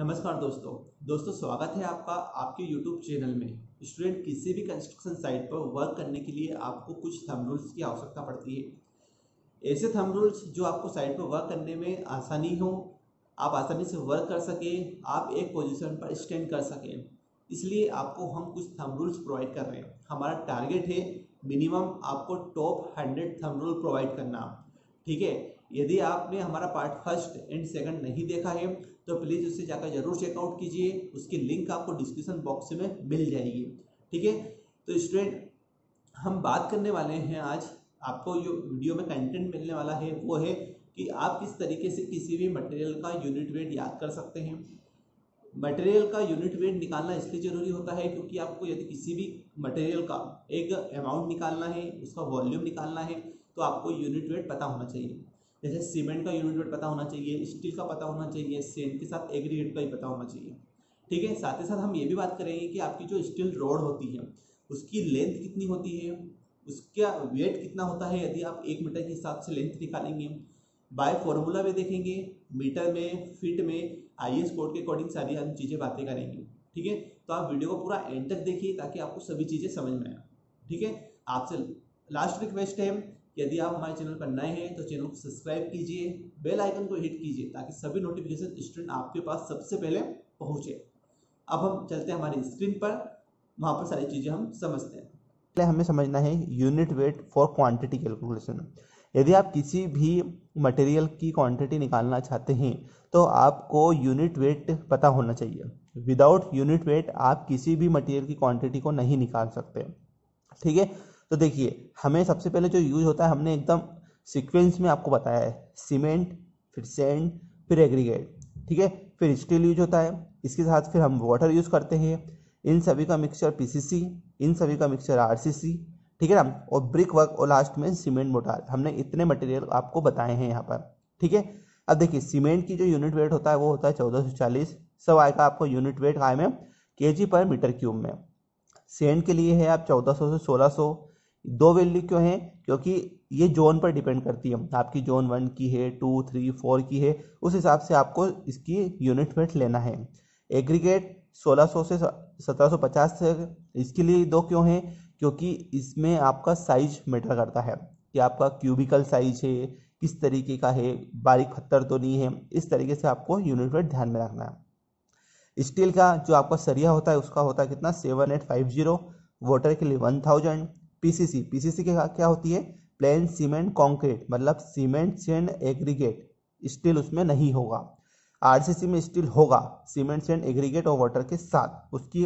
नमस्कार दोस्तों दोस्तों स्वागत है आपका आपके YouTube चैनल में स्टूडेंट किसी भी कंस्ट्रक्शन साइट पर वर्क करने के लिए आपको कुछ थम रूल्स की आवश्यकता पड़ती है ऐसे थम रूल्स जो आपको साइट पर वर्क करने में आसानी हो आप आसानी से वर्क कर सकें आप एक पोजीशन पर स्टैंड कर सकें इसलिए आपको हम कुछ थम रूल्स प्रोवाइड कर रहे हैं हमारा टारगेट है मिनिमम आपको top hundred thumb rule provide करना ठीक है यदि आपने हमारा पार्ट फर्स्ट एंड सेकंड नहीं देखा है तो प्लीज़ उसे जाकर जरूर चेकआउट कीजिए उसकी लिंक आपको डिस्क्रिप्शन बॉक्स में मिल जाएगी ठीक है तो स्टूडेंट हम बात करने वाले हैं आज आपको जो वीडियो में कंटेंट मिलने वाला है वो है कि आप किस तरीके से किसी भी मटेरियल का यूनिट वेट याद कर सकते हैं मटेरियल का यूनिट वेट निकालना इसलिए ज़रूरी होता है क्योंकि आपको यदि किसी भी मटेरियल का एक अमाउंट निकालना है उसका वॉल्यूम निकालना है तो आपको यूनिट वेट पता होना चाहिए जैसे सीमेंट का यूनिट वेट पता होना चाहिए स्टील का पता होना चाहिए सेंट के साथ एग्रीगेट का ही पता होना चाहिए ठीक है साथ ही साथ हम ये भी बात करेंगे कि आपकी जो स्टील रोड होती है उसकी लेंथ कितनी होती है उसका वेट कितना होता है यदि आप एक मीटर के हिसाब से लेंथ निकालेंगे बाय फॉर्मूला में देखेंगे मीटर में फिट में आई एस कोड के अकॉर्डिंग सारी हम चीज़ें बातें करेंगे ठीक है तो आप वीडियो को पूरा एंड तक देखिए ताकि आपको सभी चीज़ें समझ में आए ठीक है आपसे लास्ट रिक्वेस्ट है यदि आप हमारे चैनल पर नए हैं तो चैनल को सब्सक्राइब कीजिए बेल आइकन को हिट कीजिए ताकि सभी नोटिफिकेशन स्टूडेंट आपके पास सबसे पहले पहुंचे अब हम चलते हैं हमारी स्क्रीन पर वहाँ पर सारी चीज़ें हम समझते हैं पहले हमें समझना है unit weight for quantity calculation यदि आप किसी भी मटेरियल की क्वांटिटी निकालना चाहते हैं तो आपको यूनिट वेट पता होना चाहिए विदाउट यूनिट वेट आप किसी भी मटेरियल की क्वांटिटी को नहीं निकाल सकते ठीक है तो देखिए हमें सबसे पहले जो यूज होता है हमने एकदम सीक्वेंस में आपको बताया है सीमेंट फिर सेंड फिर एग्रीगेट ठीक है फिर स्टील यूज होता है इसके साथ फिर हम वाटर यूज करते हैं इन सभी का मिक्सचर पीसीसी इन सभी का मिक्सचर आरसीसी ठीक है ना और ब्रिक वर्क और लास्ट में सीमेंट मोटार हमने इतने मटेरियल आपको बताए हैं यहाँ पर ठीक है अब देखिए सीमेंट की जो यूनिट वेट होता है वो होता है चौदह सौ चालीस सब आएगा आपको यूनिट वेट आए में के जी पर मीटर क्यूब में सेंड के लिए है आप चौदह सौ से सोलह सौ दो वैल्यू क्यों है क्योंकि ये जोन पर डिपेंड करती है आपकी जोन वन की है टू थ्री फोर की है उस हिसाब से आपको इसकी यूनिट वेट लेना है एग्रीगेट 1600 से 1750 से इसके लिए दो क्यों है क्योंकि इसमें आपका साइज मैटर करता है कि आपका क्यूबिकल साइज है किस तरीके का है बारीक पत्थर तो नहीं है इस तरीके से आपको यूनिट वेट ध्यान में रखना है स्टील का जो आपका सरिया होता है उसका होता है कितना seven eight five zero water के लिए वन थाउजेंड पीसीसी पीसीसी के क्या होती है प्लेन सीमेंट कंक्रीट मतलब सीमेंट सेंड एग्रीगेट स्टील उसमें नहीं होगा आरसीसी में स्टील होगा सीमेंट सेंड एग्रीगेट और वाटर के साथ उसकी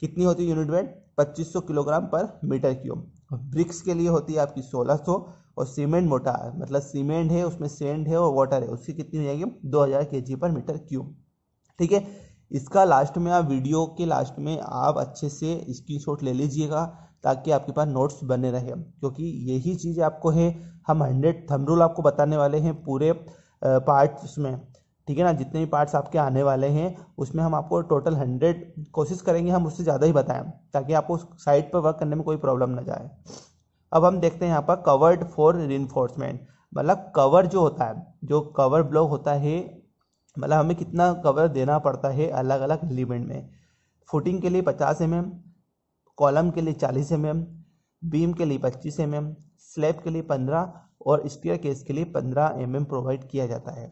कितनी होती है unit weight 2500 kilogram per metre cube bricks के लिए होती है आपकी 1600 और सीमेंट मोटा है मतलब सीमेंट है उसमें सेंड है और वाटर है उसकी कितनी हो जाएगी दो हज़ार पर मीटर क्यूब ठीक है इसका लास्ट में आप वीडियो के लास्ट में आप अच्छे से स्क्रीन ले लीजिएगा ताकि आपके पास नोट्स बने रहे क्योंकि यही चीज़ आपको है हम हंड्रेड थम रूल आपको बताने वाले हैं पूरे पार्ट्स में ठीक है ना जितने भी पार्ट्स आपके आने वाले हैं उसमें हम आपको टोटल हंड्रेड कोशिश करेंगे हम उससे ज़्यादा ही बताएं ताकि आपको साइट पर वर्क करने में कोई प्रॉब्लम ना जाए अब हम देखते हैं यहाँ पर कवर्ड फॉर रिन्फोर्समेंट मतलब कवर जो होता है जो कवर ब्लॉक होता है मतलब हमें कितना कवर देना पड़ता है अलग अलग एलिमेंट में फुटिंग के लिए पचास एम कॉलम के लिए चालीस एम एम बीम के लिए पच्चीस एम एम स्लैब के लिए पंद्रह और स्टेयर केस के लिए पंद्रह एम एम प्रोवाइड किया जाता है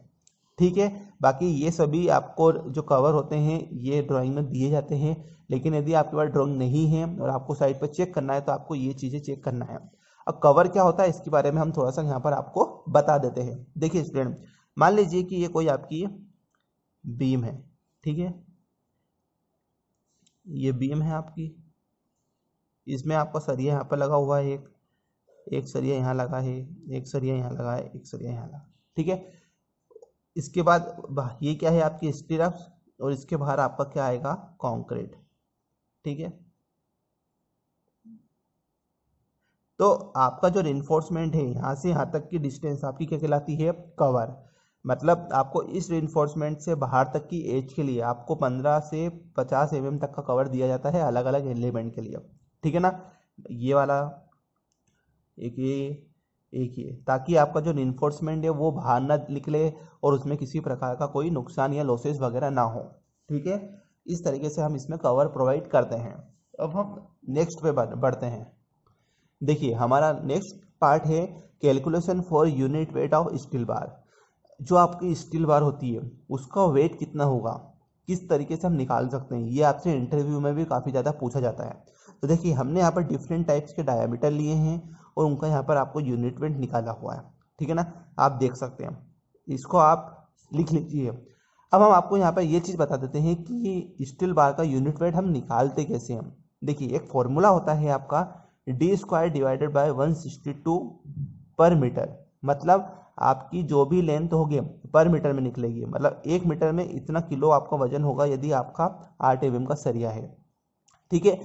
ठीक है बाकी ये सभी आपको जो कवर होते हैं ये ड्राइंग में दिए जाते हैं लेकिन यदि आपके पास ड्राइंग नहीं है और आपको साइड पर चेक करना है तो आपको ये चीज़ें चेक करना है अब कवर क्या होता है इसके बारे में हम थोड़ा सा यहाँ पर आपको बता देते हैं देखिए स्टूडेंट मान लीजिए कि ये कोई आपकी बीम है ठीक है ये बीम है आपकी इसमें आपका सरिया यहाँ पर लगा हुआ है एक एक सरिया यहाँ लगा है एक सरिया यहाँ लगा है एक सरिया यहाँ लगा ठीक है इसके बाद ये क्या है आपकी स्टिरप्स और इसके बाहर आपका क्या आएगा कॉन्क्रीट ठीक है तो आपका जो रेनफोर्समेंट है यहाँ से यहाँ तक की डिस्टेंस आपकी क्या कहलाती है कवर मतलब आपको इस रेनफोर्समेंट से बाहर तक की एज के लिए आपको 15 से 50 एम mm तक का कवर दिया जाता है अलग अलग एलिमेंट के लिए ठीक है ना ये वाला एक ये एक ये ताकि आपका जो इन्फोर्समेंट है वो बाहर ना निकले और उसमें किसी प्रकार का कोई नुकसान या लॉसेज वगैरह ना हो ठीक है इस तरीके से हम इसमें कवर प्रोवाइड करते हैं अब हम नेक्स्ट पे बढ़ते हैं देखिए हमारा नेक्स्ट पार्ट है calculation for unit weight of steel bar जो आपकी स्टील बार होती है उसका वेट कितना होगा किस तरीके से हम निकाल सकते हैं ये आपसे इंटरव्यू में भी काफ़ी ज़्यादा पूछा जाता है तो देखिए हमने यहाँ पर डिफरेंट टाइप्स के डायामीटर लिए हैं और उनका यहाँ पर आपको यूनिट वेंट निकाला हुआ है ठीक है ना आप देख सकते हैं इसको आप लिख लीजिए अब हम आपको यहाँ पर ये चीज़ बता देते हैं कि स्टील बार का यूनिट वेट हम निकालते कैसे हैं देखिए एक फॉर्मूला होता है आपका D square divided by one sixty two per meter मतलब आपकी जो भी लेंथ होगी पर मीटर में निकलेगी मतलब एक मीटर में इतना किलो आपका वजन होगा यदि आपका आठ एम का सरिया है ठीक है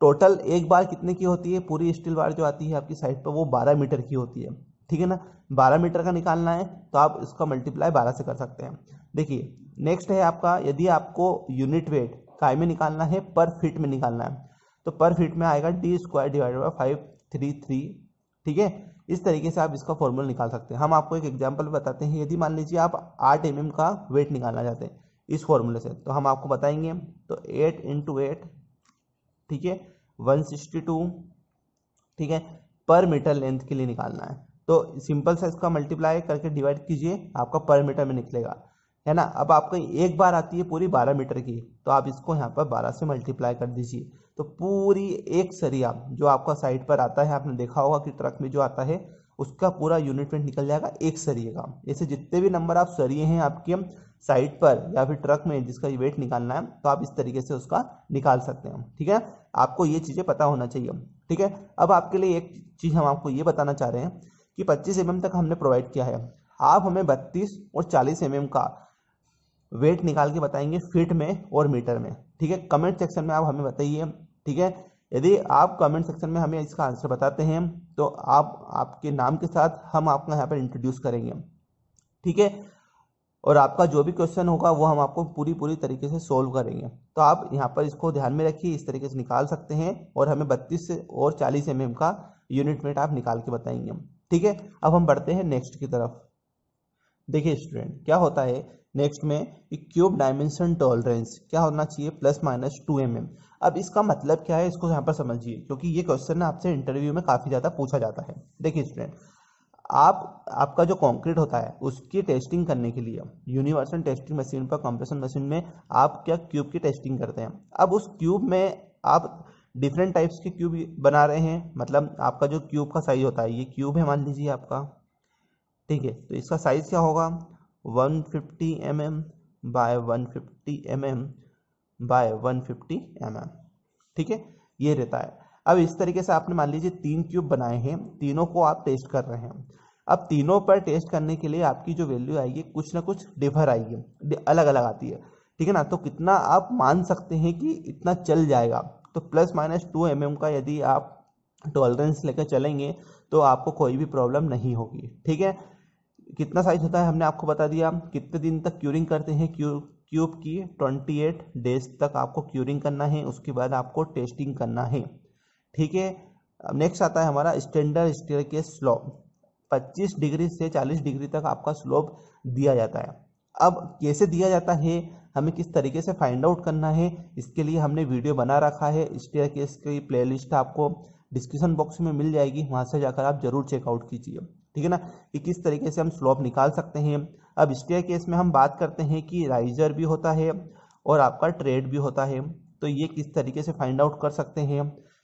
टोटल एक बार कितने की होती है पूरी स्टील बार जो आती है आपकी साइड पर वो बारह मीटर की होती है ठीक है ना बारह मीटर का निकालना है तो आप इसका मल्टीप्लाई बारह से कर सकते हैं देखिए नेक्स्ट है आपका यदि आपको यूनिट वेट काय में निकालना है पर फीट में निकालना है तो पर फीट में आएगा D square divided by five three three ठीक है इस तरीके से आप इसका फॉर्मूला निकाल सकते हैं हम आपको एक एग्जाम्पल बताते हैं यदि मान लीजिए आप आठ एम mm का वेट निकालना चाहते हैं इस फॉर्मूले से तो हम आपको बताएंगे तो एट इंटू एट ठीक है 162 ठीक है पर मीटर लेंथ के लिए निकालना है तो सिंपल सा इसका मल्टीप्लाई करके डिवाइड कीजिए आपका पर मीटर में निकलेगा है ना अब आपको एक बार आती है पूरी बारह मीटर की तो आप इसको यहाँ पर बारह से मल्टीप्लाई कर दीजिए तो पूरी एक सरिया जो आपका साइड पर आता है आपने देखा होगा कि ट्रक में जो आता है उसका पूरा यूनिट में निकल जाएगा एक सरिये का ऐसे जितने भी नंबर आप सरिये हैं आपके साइड पर या फिर ट्रक में जिसका वेट निकालना है तो आप इस तरीके से उसका निकाल सकते हैं ठीक है आपको ये चीज़ें पता होना चाहिए ठीक है अब आपके लिए एक चीज़ हम आपको ये बताना चाह रहे हैं कि पच्चीस एम तक हमने प्रोवाइड किया है आप हमें बत्तीस और चालीस एम का वेट निकाल के बताएंगे फीट में और मीटर में ठीक है कमेंट सेक्शन में आप हमें बताइए ठीक है यदि आप कमेंट सेक्शन में हमें इसका आंसर बताते हैं तो आप आपके नाम के साथ हम आपको यहाँ पर इंट्रोड्यूस करेंगे ठीक है और आपका जो भी क्वेश्चन होगा वो हम आपको पूरी पूरी तरीके से सोल्व करेंगे तो आप यहाँ पर इसको ध्यान में रखिए इस तरीके से निकाल सकते हैं और हमें बत्तीस और चालीस एम का यूनिट मेट आप निकाल के बताएंगे ठीक है अब हम बढ़ते हैं नेक्स्ट की तरफ देखिए स्टूडेंट क्या होता है नेक्स्ट में क्यूब डायमेंशन टॉलरेंस क्या होना चाहिए प्लस माइनस टू एम अब इसका मतलब क्या है इसको यहाँ पर समझिए क्योंकि ये क्वेश्चन आपसे इंटरव्यू में काफ़ी ज़्यादा पूछा जाता है देखिए स्टूडेंट आप आपका जो कंक्रीट होता है उसकी टेस्टिंग करने के लिए यूनिवर्सल टेस्टिंग मशीन पर कंप्रेशन मशीन में आप क्या क्यूब की टेस्टिंग करते हैं अब उस क्यूब में आप डिफरेंट टाइप्स के क्यूब बना रहे हैं मतलब आपका जो क्यूब का साइज होता है ये क्यूब है मान लीजिए आपका ठीक है तो इसका साइज क्या होगा 150 fifty M M by one fifty M M by one fifty M M ठीक है ये रहता है अब इस तरीके से आपने मान लीजिए तीन क्यूब बनाए हैं तीनों को आप टेस्ट कर रहे हैं अब तीनों पर टेस्ट करने के लिए आपकी जो वैल्यू आएगी कुछ ना कुछ डिफर आएगी अलग अलग आती है ठीक है ना तो कितना आप मान सकते हैं कि इतना चल जाएगा तो plus minus two M M का यदि आप टॉलरेंस लेकर चलेंगे तो आपको कोई भी प्रॉब्लम नहीं होगी ठीक है कितना साइज होता है हमने आपको बता दिया कितने दिन तक क्यूरिंग करते हैं क्यू क्यूब की ट्वेंटी एट डेज तक आपको क्यूरिंग करना है उसके बाद आपको टेस्टिंग करना है ठीक है नेक्स्ट आता है हमारा स्टैंडर्ड स्टेयर के स्लॉप 25 डिग्री से 40 डिग्री तक आपका स्लोप दिया जाता है अब कैसे दिया जाता है हमें किस तरीके से फाइंड आउट करना है इसके लिए हमने वीडियो बना रखा है स्टेयर केस की प्ले आपको डिस्क्रिप्शन बॉक्स में मिल जाएगी वहाँ से जाकर आप जरूर चेकआउट कीजिए ठीक है ना कि किस तरीके से हम स्लोप निकाल सकते हैं अब स्टेयर केस में हम बात करते हैं कि राइजर भी होता है और आपका ट्रेड भी होता है तो ये किस तरीके से फाइंड आउट कर सकते हैं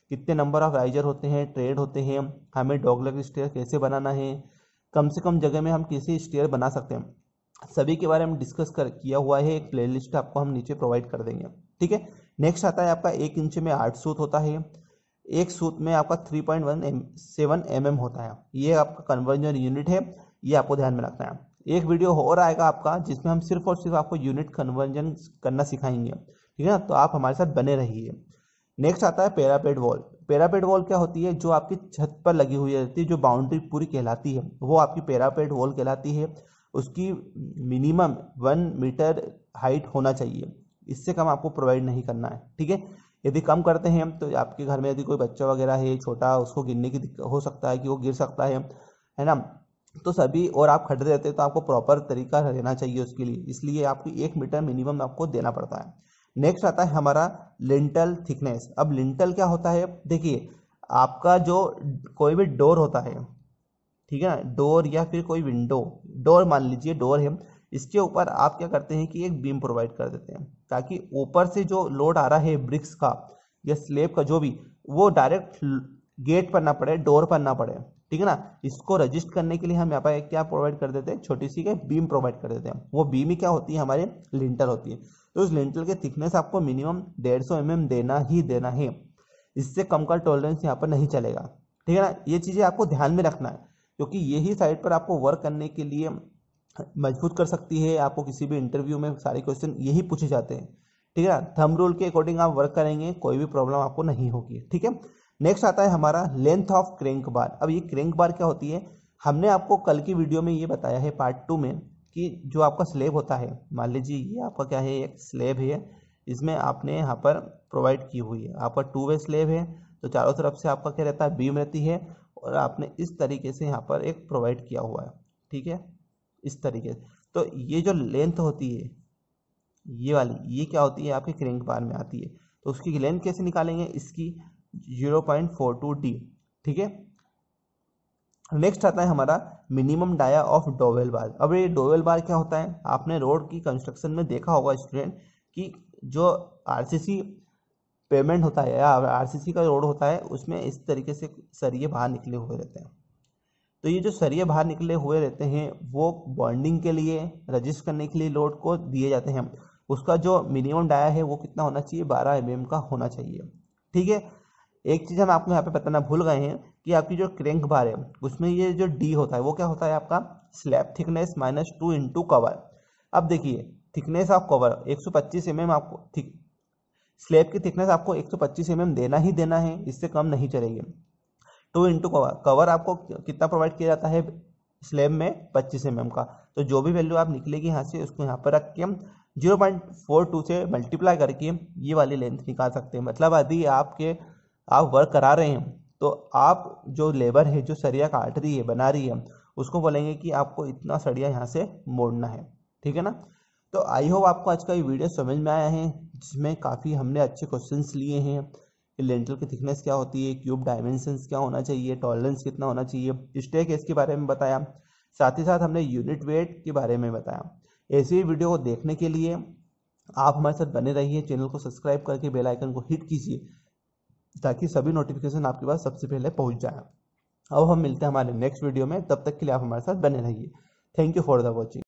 कितने नंबर ऑफ राइजर होते हैं ट्रेड होते हैं हमें डॉगलग स्टेयर कैसे बनाना है कम से कम जगह में हम कैसे स्टेयर बना सकते हैं सभी के बारे में डिस्कस कर किया हुआ है एक प्ले आपको हम नीचे प्रोवाइड कर देंगे ठीक है नेक्स्ट आता है आपका एक इंच में आठ सूत होता है एक सूत में आपका three point one M seven M M होता है ये आपका कन्वर्जन यूनिट है ये आपको ध्यान में रखना है एक वीडियो और आएगा आपका जिसमें हम सिर्फ और सिर्फ आपको यूनिट कन्वर्जन करना सिखाएंगे ठीक है ना तो आप हमारे साथ बने रहिए नेक्स्ट आता है पेरापेड वॉल पेरापेड वॉल क्या होती है जो आपकी छत पर लगी हुई रहती है जो बाउंड्री पूरी कहलाती है वो आपकी पेरापेड वॉल कहलाती है उसकी मिनिमम वन मीटर हाइट होना चाहिए इससे कम आपको प्रोवाइड नहीं करना है ठीक है यदि कम करते हैं तो आपके घर में यदि कोई बच्चा वगैरह है छोटा उसको गिरने की हो सकता है कि वो गिर सकता है है ना तो सभी और आप खड़े रहते हैं तो आपको प्रॉपर तरीका रहना चाहिए उसके लिए इसलिए आपको एक मीटर मिनिमम आपको देना पड़ता है नेक्स्ट आता है हमारा लिंटल थिकनेस अब लिंटल क्या होता है देखिए आपका जो कोई भी डोर होता है ठीक है ना डोर या फिर कोई विंडो डोर मान लीजिए डोर है इसके ऊपर आप क्या करते हैं कि एक बीम प्रोवाइड कर देते हैं ताकि ऊपर से जो लोड आ रहा है ब्रिक्स का या स्लेब का जो भी वो डायरेक्ट गेट पर ना पड़े डोर पर ना पड़े ठीक है ना इसको रजिस्ट करने के लिए हम यहाँ पर क्या प्रोवाइड कर देते हैं छोटी सी के बीम प्रोवाइड कर देते हैं वो बीम ही क्या होती है हमारे लिंटर होती है तो उस लिंटर के थिकनेस आपको मिनिमम डेढ़ सौ mm देना ही देना है इससे कम का टॉलरेंस यहाँ पर नहीं चलेगा ठीक है ना ये चीज़ें आपको ध्यान में रखना है क्योंकि यही साइड पर आपको वर्क करने के लिए मजबूत कर सकती है आपको किसी भी इंटरव्यू में सारे क्वेश्चन यही पूछे जाते हैं ठीक है ना थम रूल के अकॉर्डिंग आप वर्क करेंगे कोई भी प्रॉब्लम आपको नहीं होगी ठीक है नेक्स्ट आता है हमारा लेंथ ऑफ क्रेंक बार अब ये क्रेंक बार क्या होती है हमने आपको कल की वीडियो में ये बताया है पार्ट टू में कि जो आपका स्लेब होता है मान लीजिए ये आपका क्या है एक स्लेब है इसमें आपने यहाँ पर प्रोवाइड की हुई है आपका टू वे स्लेब है तो चारों तरफ से आपका क्या रहता है बीम रहती है और आपने इस तरीके से यहाँ पर एक प्रोवाइड किया हुआ है ठीक है इस तरीके से तो ये जो लेंथ होती है ये वाली ये क्या होती है आपके क्रेंक बार में आती है तो उसकी लेंथ कैसे निकालेंगे इसकी zero point four two D ठीक है नेक्स्ट आता है हमारा minimum dia of dowel bar अब ये डोवेल बार क्या होता है आपने रोड की कंस्ट्रक्शन में देखा होगा स्टूडेंट कि जो आरसीसी पेमेंट होता है या आरसीसी का रोड होता है उसमें इस तरीके से सरिये बाहर निकले हुए रहते हैं तो ये जो सरिये बाहर निकले हुए रहते हैं वो बॉन्डिंग के लिए रजिस्ट करने के लिए लोड को दिए जाते हैं उसका जो मिनिमम डाया है वो कितना होना चाहिए बारह एम का होना चाहिए ठीक है एक चीज़ हम आपको यहाँ पे बताना भूल गए हैं कि आपकी जो क्रैंक बार है उसमें ये जो डी होता है वो क्या होता है आपका slab thickness minus two into cover अब देखिए थिकनेस ऑफ कवर 125 सौ पच्चीस mm आपको थिक स्लैब की थिकनेस आपको 125 सौ पच्चीस mm देना ही देना है इससे कम नहीं चलेगी टू इंटू कवर कवर आपको कितना प्रोवाइड किया जाता है स्लैब में 25 एम mm का तो जो भी वैल्यू आप निकलेगी यहाँ से उसको यहाँ पर रख के जीरो पॉइंट फोर टू से मल्टीप्लाई करके ये वाली लेंथ निकाल सकते हैं मतलब यदि आपके आप वर्क करा रहे हैं तो आप जो लेबर है जो सरिया काट रही है बना रही है उसको बोलेंगे कि आपको इतना सरिया यहाँ से मोड़ना है ठीक है ना तो आई होप आपको आज का ये वीडियो समझ में आया है जिसमें काफ़ी हमने अच्छे क्वेश्चन लिए हैं लेंटल की थिकनेस क्या होती है क्यूब डायमेंशन क्या होना चाहिए टॉलरेंस कितना होना चाहिए स्टे केस के बारे में बताया साथ ही साथ हमने यूनिट वेट के बारे में बताया ऐसे ही वीडियो को देखने के लिए आप हमारे साथ बने रहिए चैनल को सब्सक्राइब करके बेल आइकन को हिट कीजिए ताकि सभी नोटिफिकेशन आपके पास सबसे पहले पहुंच जाए अब हम मिलते हैं हमारे नेक्स्ट वीडियो में तब तक के लिए आप हमारे साथ बने रहिए thank you for the watching